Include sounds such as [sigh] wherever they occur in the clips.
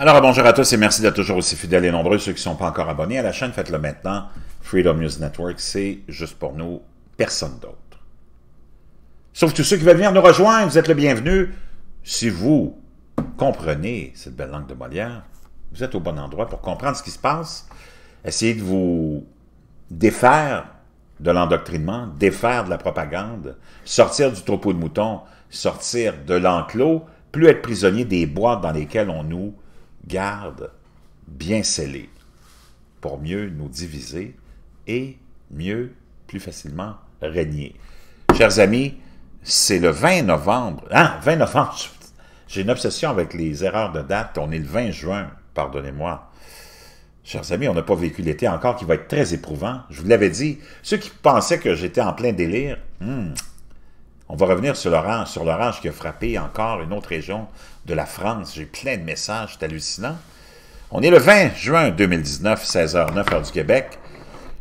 Alors bonjour à tous et merci d'être toujours aussi fidèles et nombreux. Ceux qui ne sont pas encore abonnés à la chaîne, faites-le maintenant. Freedom News Network, c'est juste pour nous, personne d'autre. Sauf tous ceux qui veulent venir nous rejoindre, vous êtes le bienvenu. Si vous comprenez cette belle langue de Molière, vous êtes au bon endroit pour comprendre ce qui se passe. Essayez de vous défaire de l'endoctrinement, défaire de la propagande, sortir du troupeau de moutons, sortir de l'enclos, plus être prisonnier des boîtes dans lesquelles on nous garde bien scellé, pour mieux nous diviser et mieux, plus facilement, régner. Chers amis, c'est le 20 novembre. Ah, 20 novembre! J'ai une obsession avec les erreurs de date. On est le 20 juin, pardonnez-moi. Chers amis, on n'a pas vécu l'été encore qui va être très éprouvant. Je vous l'avais dit, ceux qui pensaient que j'étais en plein délire, hmm, on va revenir sur l'orange, sur l'orange qui a frappé encore une autre région de la France. J'ai plein de messages, c'est hallucinant. On est le 20 juin 2019, 16h09, heure du Québec.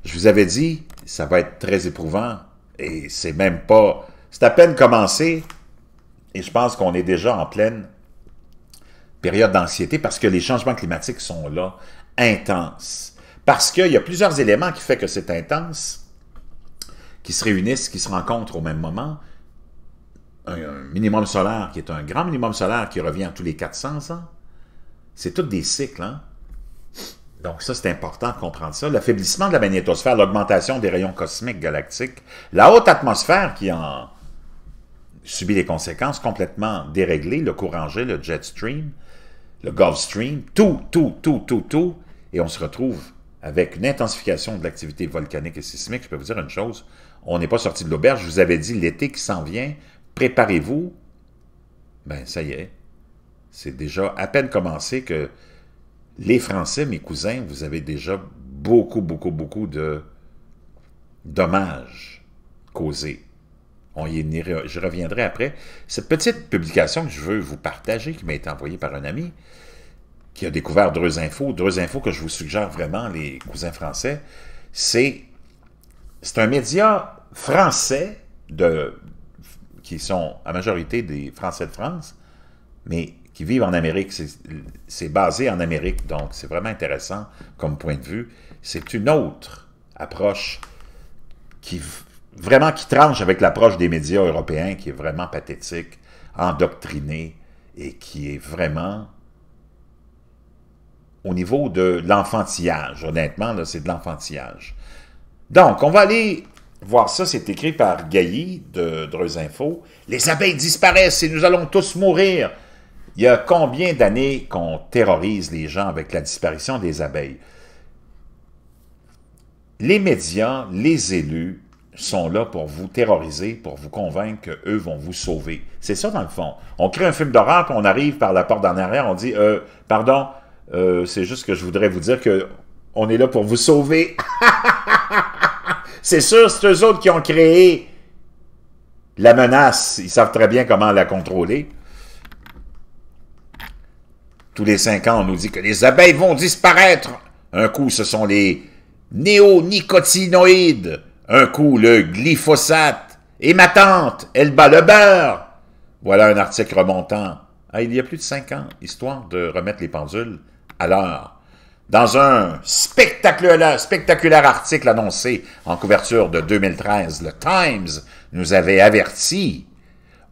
Je vous avais dit, ça va être très éprouvant et c'est même pas... C'est à peine commencé et je pense qu'on est déjà en pleine période d'anxiété parce que les changements climatiques sont là, intenses. Parce qu'il y a plusieurs éléments qui font que c'est intense, qui se réunissent, qui se rencontrent au même moment un, minimum solaire, qui est un grand minimum solaire qui revient tous les 400 ans. C'est tous des cycles. Hein? Donc ça, c'est important de comprendre ça. L'affaiblissement de la magnétosphère, l'augmentation des rayons cosmiques galactiques, la haute atmosphère qui en subit les conséquences complètement déréglées, le courant le jet stream, le Gulf Stream, tout, tout, tout, tout, tout, et on se retrouve avec une intensification de l'activité volcanique et sismique. Je peux vous dire une chose, on n'est pas sorti de l'auberge. Je vous avais dit l'été qui s'en vient, préparez-vous. Ben, ça y est. C'est déjà à peine commencé que les Français, mes cousins, vous avez déjà beaucoup, beaucoup, beaucoup de dommages causés. On y je reviendrai après. Cette petite publication que je veux vous partager, qui m'a été envoyée par un ami, qui a découvert d'autres infos, deux infos que je vous suggère vraiment, les cousins français, c'est c'est un média français de, qui sont à majorité des Français de France, mais qui vivent en Amérique. C'est basé en Amérique, donc c'est vraiment intéressant comme point de vue. C'est une autre approche qui vraiment qui tranche avec l'approche des médias européens, qui est vraiment pathétique, endoctrinée et qui est vraiment au niveau de l'enfantillage. Honnêtement, c'est de l'enfantillage. Donc, on va aller voir ça, c'est écrit par Gailly de Dreux Info. Les abeilles disparaissent et nous allons tous mourir. Il y a combien d'années qu'on terrorise les gens avec la disparition des abeilles? Les médias, les élus sont là pour vous terroriser, pour vous convaincre qu'eux vont vous sauver. C'est ça dans le fond. On crée un film d'horreur, puis on arrive par la porte d'en arrière, on dit euh, Pardon, euh, c'est juste que je voudrais vous dire que on est là pour vous sauver. [laughs] C'est sûr, c'est eux autres qui ont créé la menace. Ils savent très bien comment la contrôler. Tous les cinq ans, on nous dit que les abeilles vont disparaître. Un coup, ce sont les néonicotinoïdes. Un coup, le glyphosate. Et ma tante, elle bat le beurre. Voilà un article remontant Ah, il y a plus de cinq ans, histoire de remettre les pendules à l'heure dans un spectaculaire, article annoncé en couverture de 2013, le Times nous avait averti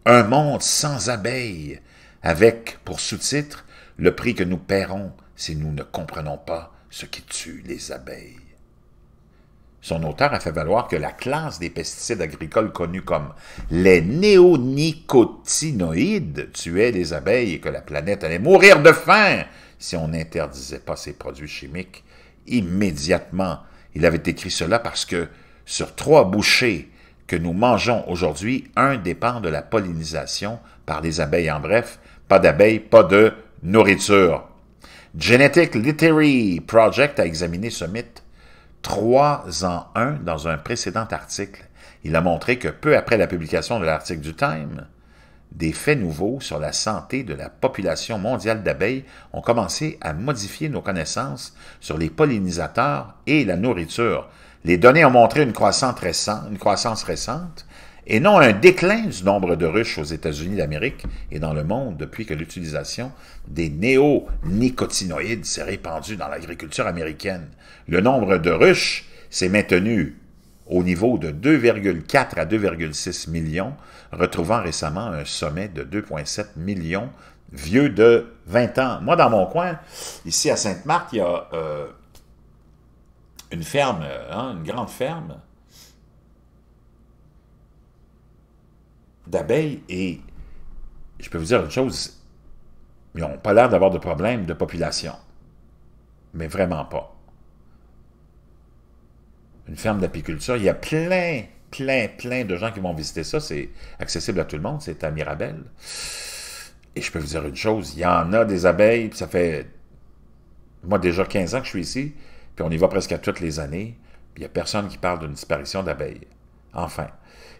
Un monde sans abeilles, avec pour sous-titre Le prix que nous paierons si nous ne comprenons pas ce qui tue les abeilles. Son auteur a fait valoir que la classe des pesticides agricoles connus comme les néonicotinoïdes tuait les abeilles et que la planète allait mourir de faim si on n'interdisait pas ces produits chimiques immédiatement. Il avait écrit cela parce que sur trois bouchées que nous mangeons aujourd'hui, un dépend de la pollinisation par les abeilles. En bref, pas d'abeilles, pas de nourriture. Genetic Literary Project a examiné ce mythe Trois en un dans un précédent article. Il a montré que peu après la publication de l'article du Time, des faits nouveaux sur la santé de la population mondiale d'abeilles ont commencé à modifier nos connaissances sur les pollinisateurs et la nourriture. Les données ont montré une croissance récente, une croissance récente et non un déclin du nombre de ruches aux États-Unis d'Amérique et dans le monde depuis que l'utilisation des néonicotinoïdes s'est répandue dans l'agriculture américaine. Le nombre de ruches s'est maintenu au niveau de 2,4 à 2,6 millions, retrouvant récemment un sommet de 2,7 millions vieux de 20 ans. Moi, dans mon coin, ici à Sainte-Marthe, il y a euh, une ferme, hein, une grande ferme, d'abeilles et je peux vous dire une chose, ils n'ont pas l'air d'avoir de problème de population. Mais vraiment pas. Une ferme d'apiculture, il y a plein, plein, plein de gens qui vont visiter ça. C'est accessible à tout le monde, c'est à Mirabel. Et je peux vous dire une chose, il y en a des abeilles, ça fait, moi, déjà 15 ans que je suis ici, puis on y va presque à toutes les années, puis il n'y a personne qui parle d'une disparition d'abeilles. Enfin,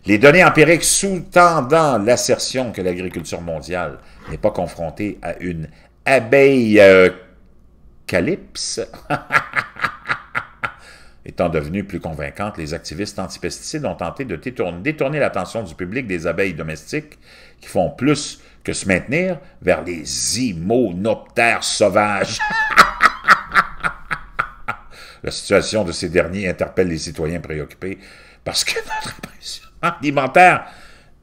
les données empiriques sous-tendant l'assertion que l'agriculture mondiale n'est pas confrontée à une abeille euh, calypse [laughs] étant devenues plus convaincantes, les activistes antipesticides ont tenté de détourner, l'attention du public des abeilles domestiques qui font plus que se maintenir vers les immunoptères sauvages. [laughs] La situation de ces derniers interpelle les citoyens préoccupés parce que [laughs] notre alimentaire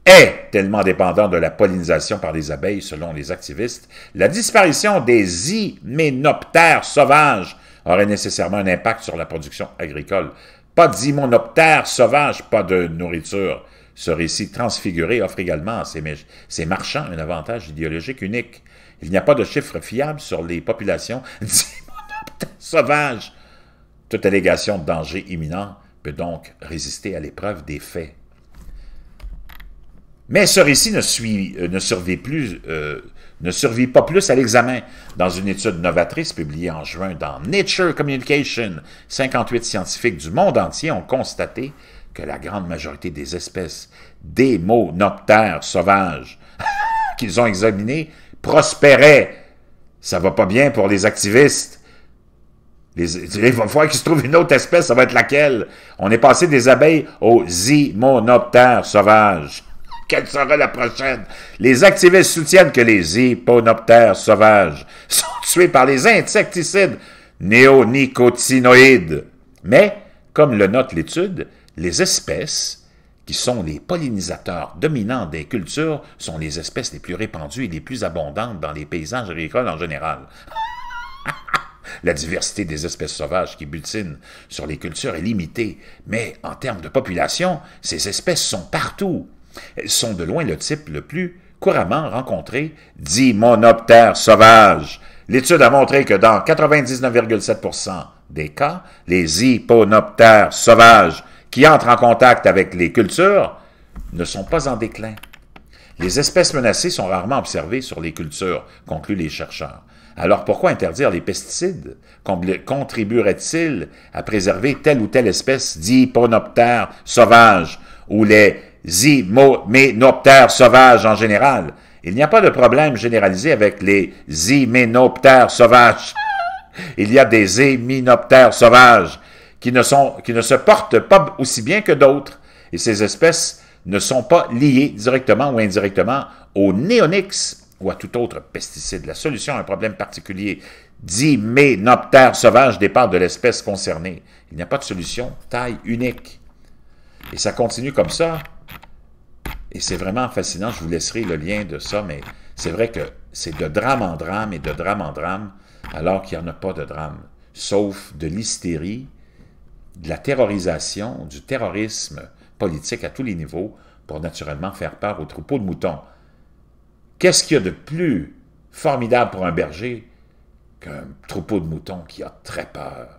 est tellement dépendante de la pollinisation par les abeilles, selon les activistes, la disparition des hyménoptères sauvages aurait nécessairement un impact sur la production agricole. Pas d'hyménoptères sauvages, pas de nourriture. Ce récit transfiguré offre également à ces, ces marchands un avantage idéologique unique. Il n'y a pas de chiffres fiables sur les populations d'hyménoptères sauvages. Toute allégation de danger imminent peut donc résister à l'épreuve des faits. Mais ce récit euh, euh, ne, survit, pas plus à l'examen. Dans une étude novatrice publiée en juin dans Nature Communication, 58 scientifiques du monde entier ont constaté que la grande majorité des espèces démonoptères sauvages [laughs] qu'ils ont examinées prospéraient. Ça va pas bien pour les activistes il va falloir qu'il se trouve une autre espèce, ça va être laquelle? On est passé des abeilles aux hymonoptères sauvages. Quelle sera la prochaine? Les activistes soutiennent que les hyponoptères sauvages sont tués par les insecticides néonicotinoïdes. Mais, comme le note l'étude, les espèces qui sont les pollinisateurs dominants des cultures sont les espèces les plus répandues et les plus abondantes dans les paysages agricoles en général. [laughs] La diversité des espèces sauvages qui butinent sur les cultures est limitée, mais en termes de population, ces espèces sont partout. Elles sont de loin le type le plus couramment rencontré, dit sauvages. L'étude a montré que dans 99,7% des cas, les hyponoptères sauvages qui entrent en contact avec les cultures ne sont pas en déclin. Les espèces menacées sont rarement observées sur les cultures, concluent les chercheurs. Alors pourquoi interdire les pesticides? Contribuerait-il à préserver telle ou telle espèce d'hyponoptères sauvages ou les hyménoptères sauvages en général? Il n'y a pas de problème généralisé avec les hyménoptères sauvages. Il y a des hyménoptères sauvages qui ne, sont, qui ne se portent pas aussi bien que d'autres, et ces espèces ne sont pas liées directement ou indirectement aux néonix, ou à tout autre pesticide. La solution à un problème particulier dit ménoptère sauvage dépend de l'espèce concernée. Il n'y a pas de solution taille unique. Et ça continue comme ça. Et c'est vraiment fascinant. Je vous laisserai le lien de ça, mais c'est vrai que c'est de drame en drame et de drame en drame, alors qu'il n'y en a pas de drame, sauf de l'hystérie, de la terrorisation, du terrorisme politique à tous les niveaux pour naturellement faire part aux troupeaux de moutons. Qu'est-ce qu'il y a de plus formidable pour un berger qu'un troupeau de moutons qui a très peur?